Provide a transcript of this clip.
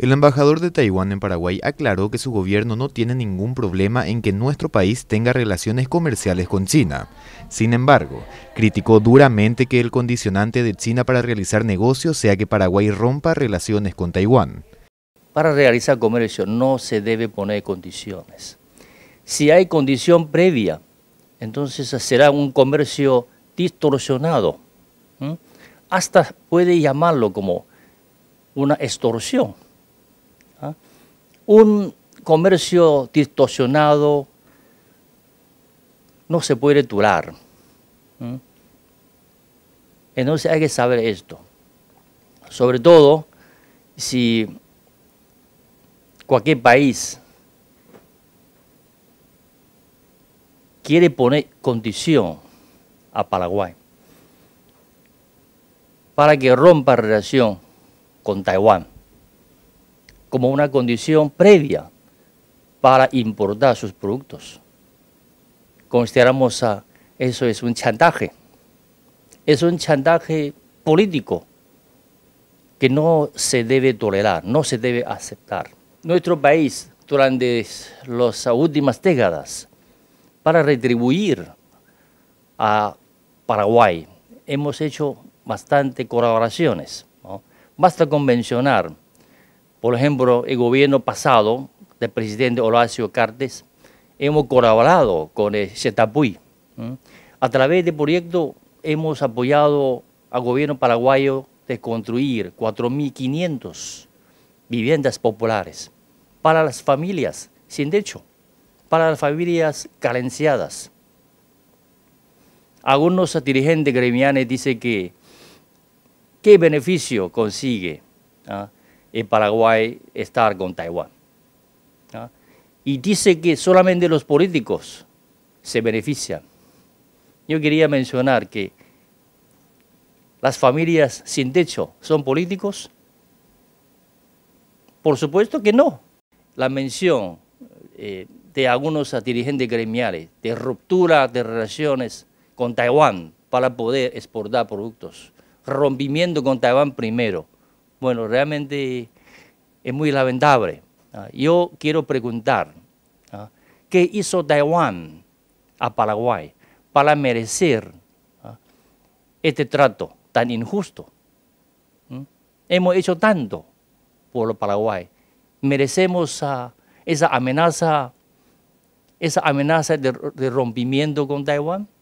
El embajador de Taiwán en Paraguay aclaró que su gobierno no tiene ningún problema en que nuestro país tenga relaciones comerciales con China. Sin embargo, criticó duramente que el condicionante de China para realizar negocios sea que Paraguay rompa relaciones con Taiwán. Para realizar comercio no se debe poner condiciones. Si hay condición previa, entonces será un comercio distorsionado. Hasta puede llamarlo como una extorsión un comercio distorsionado no se puede durar. Entonces hay que saber esto. Sobre todo si cualquier país quiere poner condición a Paraguay para que rompa relación con Taiwán como una condición previa para importar sus productos. Consideramos a eso es un chantaje, es un chantaje político que no se debe tolerar, no se debe aceptar. Nuestro país durante las últimas décadas, para retribuir a Paraguay, hemos hecho bastante colaboraciones. Basta convencionar, por ejemplo, el gobierno pasado del presidente Horacio Cartes, hemos colaborado con el CETAPUI. A través de proyecto hemos apoyado al gobierno paraguayo de construir 4.500 viviendas populares para las familias sin techo, para las familias carenciadas. Algunos dirigentes gremiales dicen que qué beneficio consigue ¿ah? en Paraguay estar con Taiwán. Y dice que solamente los políticos se benefician. Yo quería mencionar que las familias sin techo son políticos. Por supuesto que no. La mención eh, de algunos dirigentes gremiales de ruptura de relaciones con Taiwán para poder exportar productos, rompimiento con Taiwán primero, bueno, realmente es muy lamentable. ¿ah? Yo quiero preguntar, ¿ah? ¿qué hizo Taiwán a Paraguay para merecer ¿ah? este trato tan injusto? ¿Mm? Hemos hecho tanto por Paraguay. Merecemos esa amenaza, esa amenaza de, de rompimiento con Taiwán.